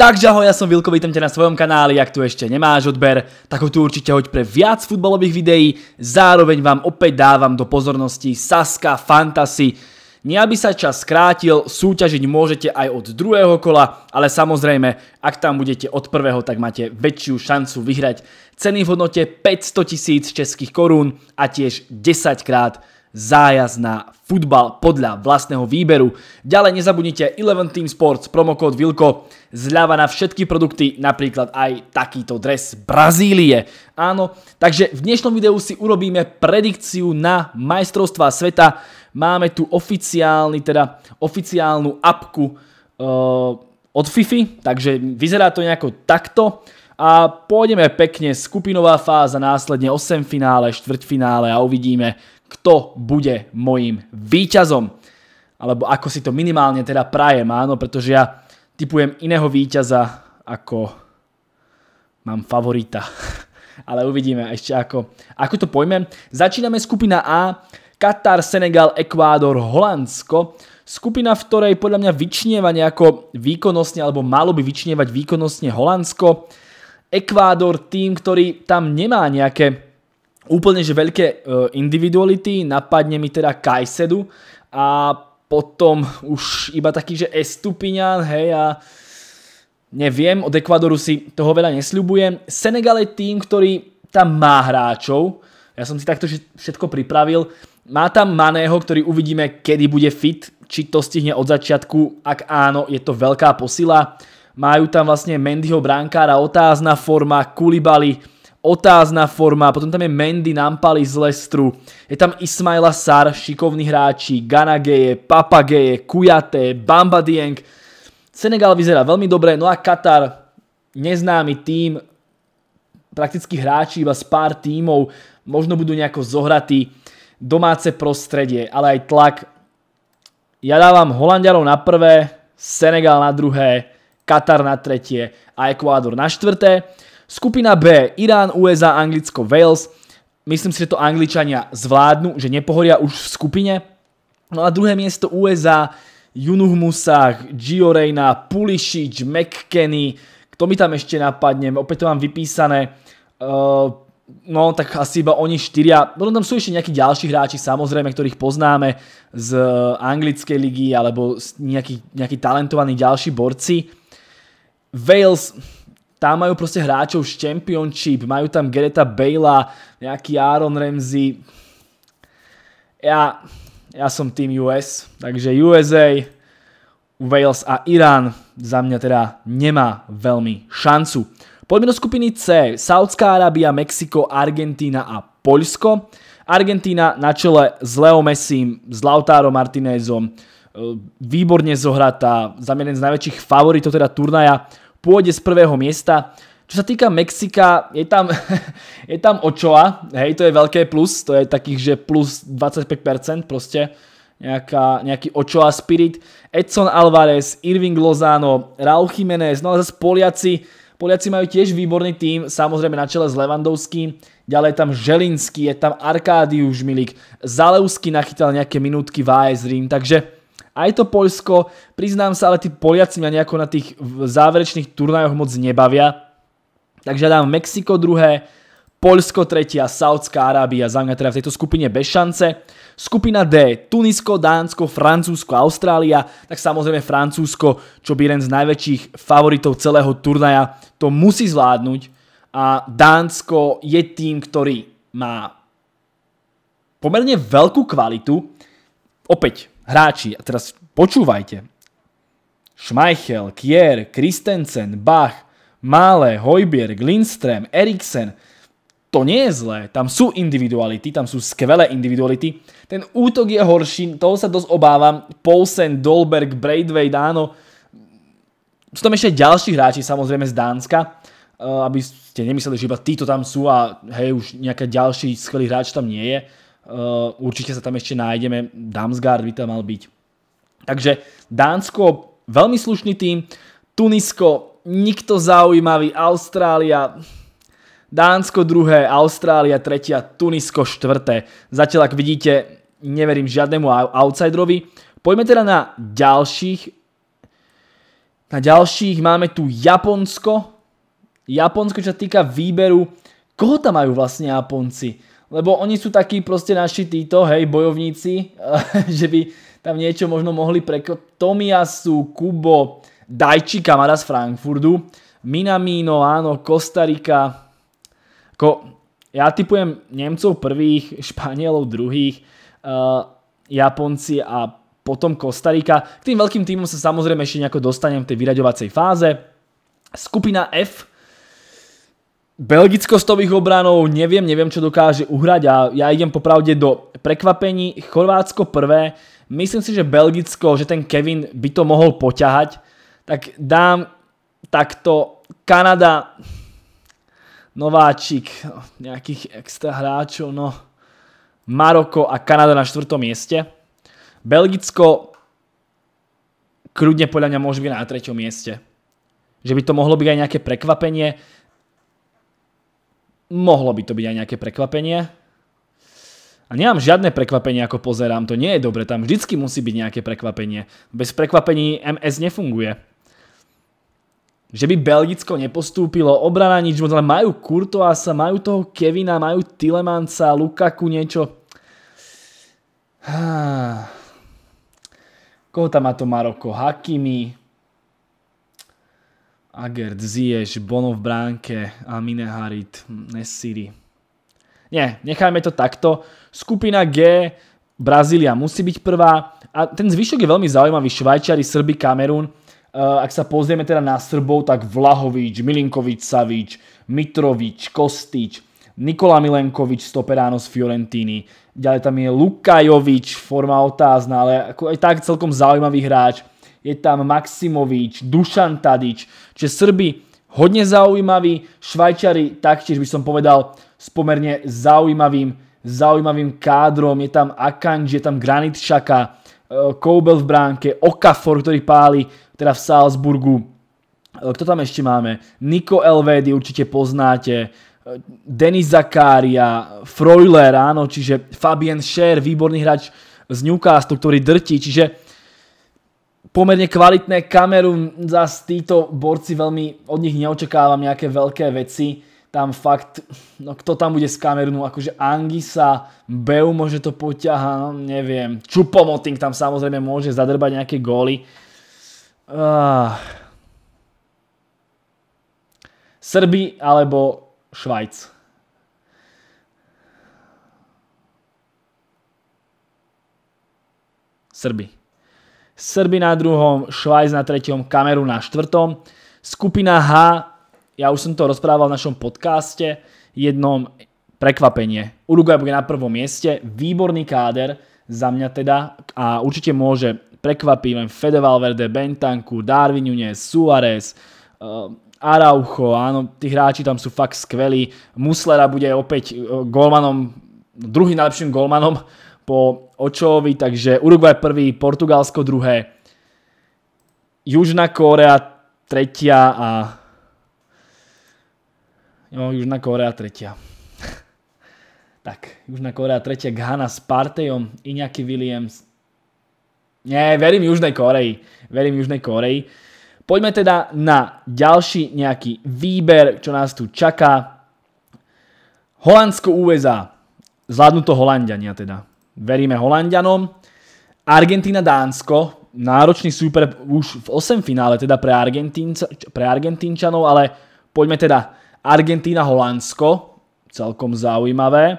Takže ahoj, ja som Vilko, vítam ťa na svojom kanáli, ak tu ešte nemáš odber, tak ho tu určite hoď pre viac futbalových videí, zároveň vám opäť dávam do pozornosti Saska Fantasy. Nie aby sa čas skrátil, súťažiť môžete aj od druhého kola, ale samozrejme, ak tam budete od prvého, tak máte väčšiu šancu vyhrať ceny v hodnote 500 tisíc českých korún a tiež 10 krát zájazd na futbal podľa vlastného výberu. Ďalej nezabudnite 11 Team Sports, promokód VILKO, zľava na všetky produkty, napríklad aj takýto dres Brazílie. Áno, takže v dnešnom videu si urobíme predikciu na majstrovstvá sveta. Máme tu oficiálny, teda oficiálnu apku uh, od FIFA, takže vyzerá to nejako takto a pôjdeme pekne skupinová fáza, následne 8 finále, finále a uvidíme, kto bude mojim výťazom. Alebo ako si to minimálne teda prajem, áno, pretože ja typujem iného víťaza ako mám favorita. Ale uvidíme ešte ako, ako to pojme. Začíname skupina A, Katar, Senegal, Ekvádor, Holandsko. Skupina, v ktorej podľa mňa vyčnieva nejako výkonnostne, alebo malo by vyčnievať výkonnostne Holandsko. Ekvádor, tým, ktorý tam nemá nejaké úplne že veľké e, individuality, napadne mi teda Kajsedu a potom už iba taký, že Estupiňan, hej, a neviem, od Ekvadoru si toho veľa nesľubujem. Senegal je tým, ktorý tam má hráčov, ja som si takto všetko pripravil, má tam Maného, ktorý uvidíme, kedy bude fit, či to stihne od začiatku, ak áno, je to veľká posila. Majú tam vlastne Mendyho brankára, otázna forma, Kulibali, otázna forma, potom tam je Mendy Nampali z Lestru, je tam Ismaila Sar, šikovní hráči, Ganageje, Papageje, Kujate, Bamba Dieng. Senegal vyzerá veľmi dobre, no a Katar, neznámy tým, prakticky hráči iba z pár tímov, možno budú nejako zohratí, domáce prostredie, ale aj tlak. Ja dávam Holandiarov na prvé, Senegal na druhé, Katar na tretie a Ekvádor na štvrté. Skupina B, Irán, USA, Anglicko, Wales. Myslím si, že to Angličania zvládnu, že nepohoria už v skupine. No a druhé miesto USA, Junuh Musah, Gio Reyna, Pulisic, McKenny, kto mi tam ešte napadne, opäť to mám vypísané. Eh, no tak asi iba oni štyria, potom tam sú ešte nejakí ďalší hráči samozrejme, ktorých poznáme z eh, anglickej ligy alebo nejakí talentovaní ďalší borci. Wales, tam majú proste hráčov z Championship, majú tam Gereta Bale, nejaký Aaron Ramsey. Ja, ja som tým US, takže USA, Wales a Irán za mňa teda nemá veľmi šancu. Poďme do skupiny C. Saudská Arábia, Mexiko, Argentína a Poľsko. Argentína na čele s Leo Messim, s Lautaro Martinezom, e, výborne zohratá, za jeden z najväčších favoritov teda turnaja pôjde z prvého miesta. Čo sa týka Mexika, je tam, je tam Ochoa, hej, to je veľké plus, to je takých, že plus 25%, proste nejaká, nejaký Ochoa Spirit, Edson Alvarez, Irving Lozano, Raul Jiménez, no ale zase Poliaci, Poliaci majú tiež výborný tým, samozrejme na čele s Levandovským, ďalej je tam Želinský, je tam Arkádiu Žmilík, Zalevský nachytal nejaké minútky v AS Rím, takže aj to Poľsko, priznám sa, ale tí Poliaci ma nejako na tých záverečných turnajoch moc nebavia. Takže ja dám Mexiko druhé, Poľsko tretia, Saudská Arábia, za mňa teda v tejto skupine bez šance. Skupina D, Tunisko, Dánsko, Francúzsko, Austrália, tak samozrejme Francúzsko, čo by jeden z najväčších favoritov celého turnaja, to musí zvládnuť. A Dánsko je tým, ktorý má pomerne veľkú kvalitu. Opäť, hráči, a teraz počúvajte, Schmeichel, Kier, Christensen, Bach, Mále, Hojbier, Glinström, Eriksen, to nie je zlé, tam sú individuality, tam sú skvelé individuality. Ten útok je horší, toho sa dosť obávam. Poulsen, Dolberg, Braidway, áno. Sú tam ešte ďalší hráči, samozrejme z Dánska, eh, aby ste nemysleli, že iba títo tam sú a hej, už nejaký ďalší skvelý hráč tam nie je. Eh, určite sa tam ešte nájdeme. Damsgaard by tam mal byť. Takže Dánsko, veľmi slušný tým. Tunisko, nikto zaujímavý. Austrália, Dánsko druhé, Austrália tretia, Tunisko štvrté. Zatiaľ, ak vidíte, neverím žiadnemu outsiderovi. Poďme teda na ďalších. Na ďalších máme tu Japonsko. Japonsko, čo sa týka výberu, koho tam majú vlastne Japonci? lebo oni sú takí proste naši títo, hej, bojovníci, že by tam niečo možno mohli prekvapiť. Tomiasu, Kubo, Dajči, kamara z Frankfurtu, Minamino, áno, Kostarika, ako ja typujem Nemcov prvých, Španielov druhých, eh, Japonci a potom Kostarika. K tým veľkým týmom sa samozrejme ešte nejako dostanem v tej vyraďovacej fáze. Skupina F, Belgicko z tových obranov, neviem, neviem, čo dokáže uhrať a ja idem popravde do prekvapení. Chorvátsko prvé, myslím si, že Belgicko, že ten Kevin by to mohol poťahať, tak dám takto Kanada, Nováčik, nejakých extra hráčov, no Maroko a Kanada na štvrtom mieste. Belgicko krudne podľa mňa môže byť na treťom mieste. Že by to mohlo byť aj nejaké prekvapenie mohlo by to byť aj nejaké prekvapenie. A nemám žiadne prekvapenie, ako pozerám, to nie je dobre, tam vždycky musí byť nejaké prekvapenie. Bez prekvapení MS nefunguje. Že by Belgicko nepostúpilo, obrana nič ale majú Kurtoasa, majú toho Kevina, majú Tilemansa, Lukaku niečo. Koho tam má to Maroko? Hakimi, Agert, Ziyech, Bono v bránke a Harit, Nesiri. Nie, nechajme to takto. Skupina G, Brazília musí byť prvá. A ten zvyšok je veľmi zaujímavý. švajčari Srby, Kamerún. Eh, ak sa pozrieme teda na Srbov, tak Vlahovič, Milinkovič, Savič, Mitrovič, Kostič, Nikola Milenkovič, Stoperáno z Fiorentíny. Ďalej tam je Lukajovič, forma otázna, ale aj tak celkom zaujímavý hráč je tam Maximovič, Dušan Tadič, čiže Srby hodne zaujímaví, Švajčari taktiež by som povedal s pomerne zaujímavým, zaujímavým kádrom, je tam Akanji, je tam Granit šaka, e, Koubel v bránke, Okafor, ktorý páli teda v Salzburgu. E, kto tam ešte máme? Niko Elvedy určite poznáte. E, Denis Zakária, Freuler, áno, čiže Fabien Scher, výborný hráč z Newcastle, ktorý drtí, čiže pomerne kvalitné. kameru zase títo borci veľmi, od nich neočakávam nejaké veľké veci. Tam fakt, no kto tam bude z Kamerunu, no akože Angisa, Beu môže to poťaha, no neviem. Čupomoting tam samozrejme môže zadrbať nejaké góly. Uh. Ah. Srby alebo Švajc. Srby. Srby na druhom, Švajs na treťom, Kameru na štvrtom. Skupina H, ja už som to rozprával v našom podcaste, jednom prekvapenie. Uruguay bude na prvom mieste, výborný káder za mňa teda a určite môže prekvapiť len Fede Valverde, Bentanku, Darwin Nunez, Suárez, eh, Araucho, áno, tí hráči tam sú fakt skvelí. Muslera bude opäť eh, golmanom, druhým najlepším golmanom po Očovi, takže Uruguay prvý, Portugalsko druhé, Južná Kórea tretia a jo, Južná Kórea tretia. tak, Južná Kórea tretia, Ghana s Partejom, Iñaki Williams. Nie, verím Južnej Koreji, Verím Južnej Koreji. Poďme teda na ďalší nejaký výber, čo nás tu čaká. Holandsko-USA. Zvládnu to Holandiania teda veríme Holandianom. Argentína, Dánsko, náročný super už v 8 finále teda pre, Argentínca, pre Argentínčanov, ale poďme teda Argentína, Holandsko, celkom zaujímavé.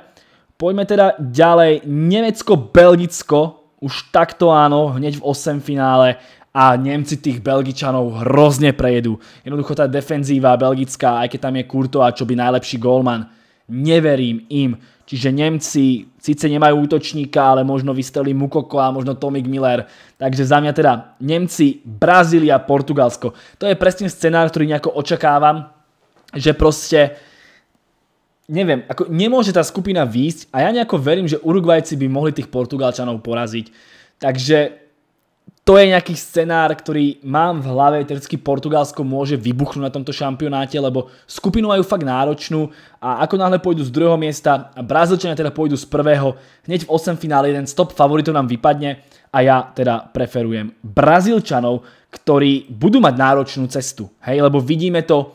Poďme teda ďalej Nemecko, Belgicko, už takto áno, hneď v 8 finále a Nemci tých Belgičanov hrozne prejedú. Jednoducho tá defenzíva belgická, aj keď tam je Kurto a čo by najlepší golman, neverím im, Čiže Nemci síce nemajú útočníka, ale možno vysteli Mukoko a možno Tomik Miller. Takže za mňa teda Nemci, Brazília, Portugalsko. To je presne scenár, ktorý nejako očakávam, že proste neviem, ako nemôže tá skupina výjsť a ja nejako verím, že Uruguajci by mohli tých Portugalčanov poraziť. Takže to je nejaký scenár, ktorý mám v hlave, tercky Portugalsko môže vybuchnúť na tomto šampionáte, lebo skupinu majú fakt náročnú a ako náhle pôjdu z druhého miesta, a Brazílčania teda pôjdu z prvého, hneď v 8 finále jeden z top favoritov nám vypadne a ja teda preferujem Brazílčanov, ktorí budú mať náročnú cestu, hej, lebo vidíme to,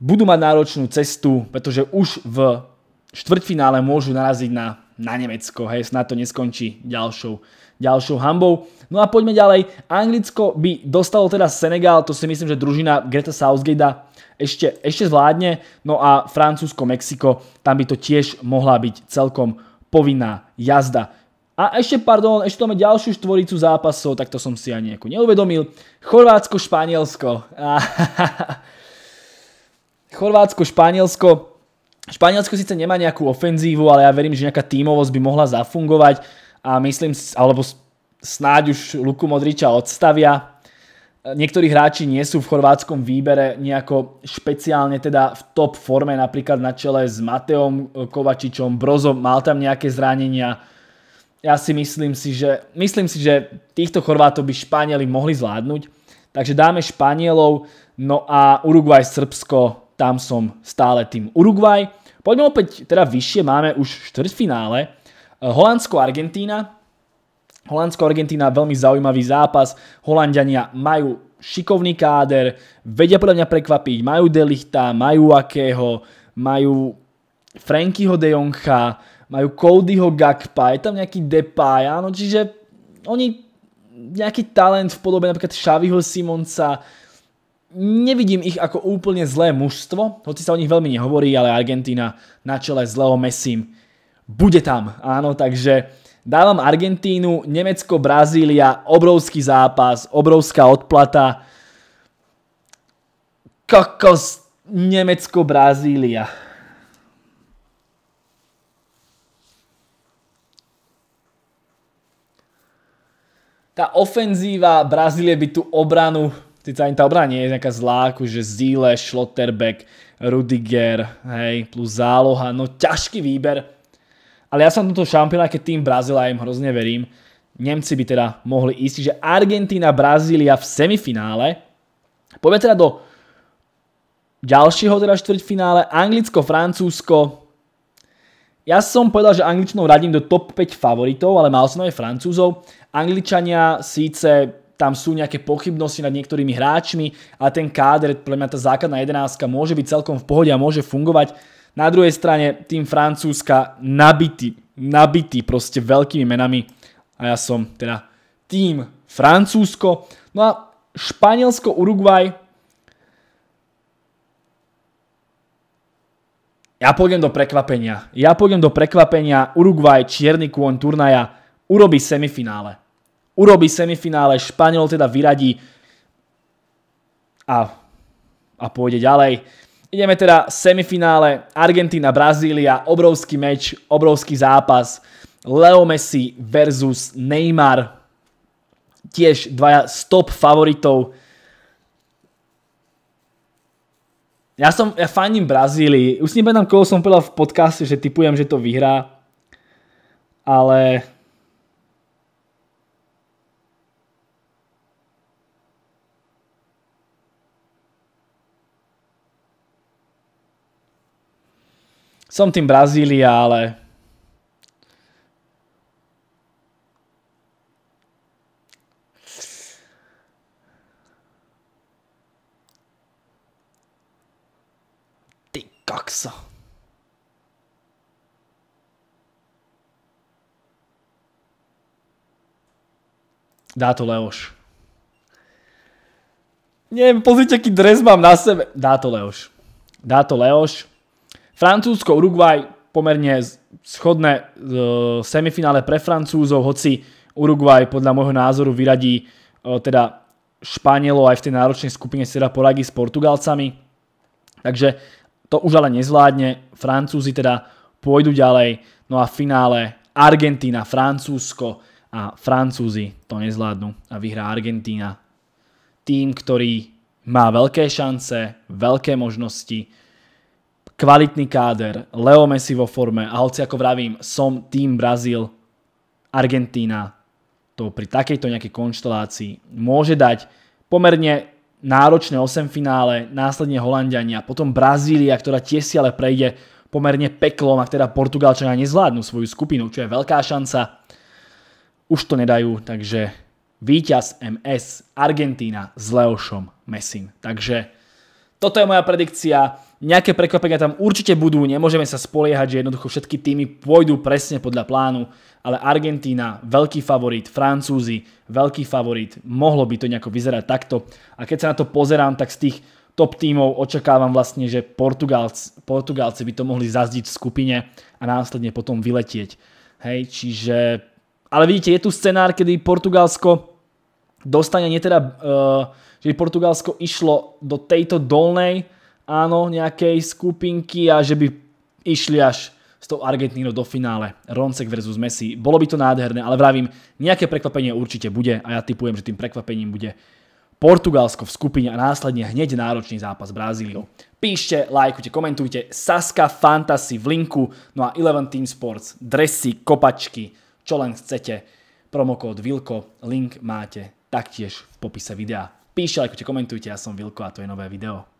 budú mať náročnú cestu, pretože už v štvrťfinále môžu naraziť na na Nemecko, hej, snad to neskončí ďalšou, ďalšou hambou. No a poďme ďalej, Anglicko by dostalo teda Senegal, to si myslím, že družina Greta Southgate ešte, ešte zvládne, no a Francúzsko, Mexiko, tam by to tiež mohla byť celkom povinná jazda. A ešte, pardon, ešte máme ďalšiu štvoricu zápasov, tak to som si ani nejako neuvedomil. Chorvátsko, Španielsko. Chorvátsko, Španielsko Španielsko síce nemá nejakú ofenzívu, ale ja verím, že nejaká tímovosť by mohla zafungovať a myslím, alebo snáď už Luku Modriča odstavia. Niektorí hráči nie sú v chorvátskom výbere nejako špeciálne teda v top forme, napríklad na čele s Mateom e, Kovačičom, Brozom, mal tam nejaké zranenia. Ja si myslím si, že, myslím si, že týchto Chorvátov by Španieli mohli zvládnuť. Takže dáme Španielov, no a Uruguay, Srbsko tam som stále tým Uruguay. Poďme opäť teda vyššie, máme už štvrťfinále. Eh, Holandsko-Argentína. Holandsko-Argentína veľmi zaujímavý zápas. Holandiania majú šikovný káder, vedia podľa mňa prekvapiť, majú Delichta, majú Akého, majú Frankyho de Jongcha, majú Codyho Gakpa, je tam nejaký Depay, áno, čiže oni nejaký talent v podobe napríklad Xaviho Simonca, nevidím ich ako úplne zlé mužstvo, hoci sa o nich veľmi nehovorí, ale Argentína na čele s Leo Messim bude tam, áno, takže dávam Argentínu, Nemecko, Brazília, obrovský zápas, obrovská odplata, kokos, Nemecko, Brazília. Tá ofenzíva Brazílie by tú obranu Sice ani tá obrana nie je nejaká zlá, akože Zíle, Schlotterbeck, Rudiger, hej, plus záloha, no ťažký výber. Ale ja som tomto šampionáte tým Brazília, im hrozne verím. Nemci by teda mohli ísť, že Argentína, Brazília v semifinále. Poďme teda do ďalšieho teda štvrťfinále, Anglicko, Francúzsko. Ja som povedal, že angličnou radím do top 5 favoritov, ale mal som aj Francúzov. Angličania síce tam sú nejaké pochybnosti nad niektorými hráčmi a ten káder, pre mňa tá základná jedenáctka môže byť celkom v pohode a môže fungovať. Na druhej strane tým Francúzska nabitý, nabitý proste veľkými menami a ja som teda tým Francúzsko. No a Španielsko, Uruguay, Ja pôjdem do prekvapenia. Ja pôjdem do prekvapenia. Uruguay, čierny kôň turnaja, urobí semifinále urobí semifinále, Španiel teda vyradí a, a pôjde ďalej. Ideme teda semifinále Argentina, Brazília, obrovský meč, obrovský zápas. Leo Messi versus Neymar. Tiež dvaja stop favoritov. Ja som, ja fandím Brazílii. Už si nepovedám, koho som povedal v podcaste, že typujem, že to vyhrá. Ale Som tým Brazília, ale... Ty kakso. Dá to Leoš. Neviem, pozrite, aký dres mám na sebe. Dá to Leoš. Dá to Leoš. Francúzsko, Uruguay pomerne schodné e, semifinále pre Francúzov, hoci Uruguay podľa môjho názoru vyradí e, teda Španielo aj v tej náročnej skupine si teda poradí s Portugalcami. Takže to už ale nezvládne. Francúzi teda pôjdu ďalej. No a v finále Argentína, Francúzsko a Francúzi to nezvládnu a vyhrá Argentína. Tým, ktorý má veľké šance, veľké možnosti, kvalitný káder, Leo Messi vo forme a hoci ako vravím, som tým Brazíl, Argentína, to pri takejto nejakej konštelácii môže dať pomerne náročné 8 finále, následne Holandiania, potom Brazília, ktorá tiež si ale prejde pomerne peklom, ak teda Portugalčania nezvládnu svoju skupinu, čo je veľká šanca. Už to nedajú, takže víťaz MS Argentína s Leošom Messim. Takže toto je moja predikcia. Nejaké prekvapenia tam určite budú, nemôžeme sa spoliehať, že jednoducho všetky týmy pôjdu presne podľa plánu, ale Argentína, veľký favorit, Francúzi, veľký favorit, mohlo by to nejako vyzerať takto. A keď sa na to pozerám, tak z tých top tímov očakávam vlastne, že Portugálci, Portugálci by to mohli zazdiť v skupine a následne potom vyletieť. Hej, čiže... Ale vidíte, je tu scenár, kedy Portugalsko dostane, nie teda, uh, že by Portugalsko išlo do tejto dolnej, áno, nejakej skupinky a že by išli až s tou Argentínou do finále. Roncek versus Messi. Bolo by to nádherné, ale vravím, nejaké prekvapenie určite bude a ja typujem, že tým prekvapením bude Portugalsko v skupine a následne hneď náročný zápas s Brazíliou. Píšte, lajkujte, komentujte Saska Fantasy v linku, no a Eleven Team Sports, dresy, kopačky, čo len chcete. Promokód Vilko, link máte taktiež v popise videa. Píšte, lajkujte, komentujte, ja som Vilko a to je nové video.